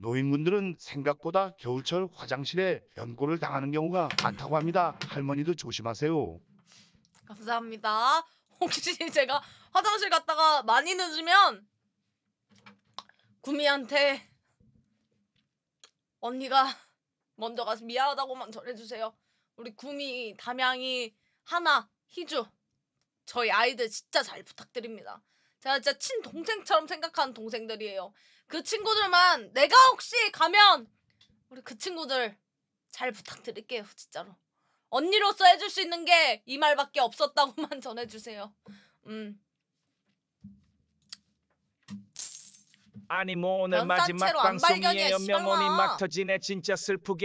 노인분들은 생각보다 겨울철 화장실에 연고를 당하는 경우가 많다고 합니다. 할머니도 조심하세요. 감사합니다. 혹시 제가 화장실 갔다가 많이 늦으면 구미한테 언니가 먼저 가서 미안하다고만 전해주세요. 우리 구미, 담양이, 하나, 희주 저희 아이들 진짜 잘 부탁드립니다. 제가 진짜 친동생처럼 생각하는 동생들이에요. 그 친구들만 내가 혹시 가면 우리 그 친구들 잘 부탁드릴게요, 진짜로. 언니로서 해줄 수 있는 게 이 말밖에 없었다고만 전해주세요. 음. 아니 뭐 오늘 마지막 방송이에요. 명언이 막 터지네 진짜 슬프게.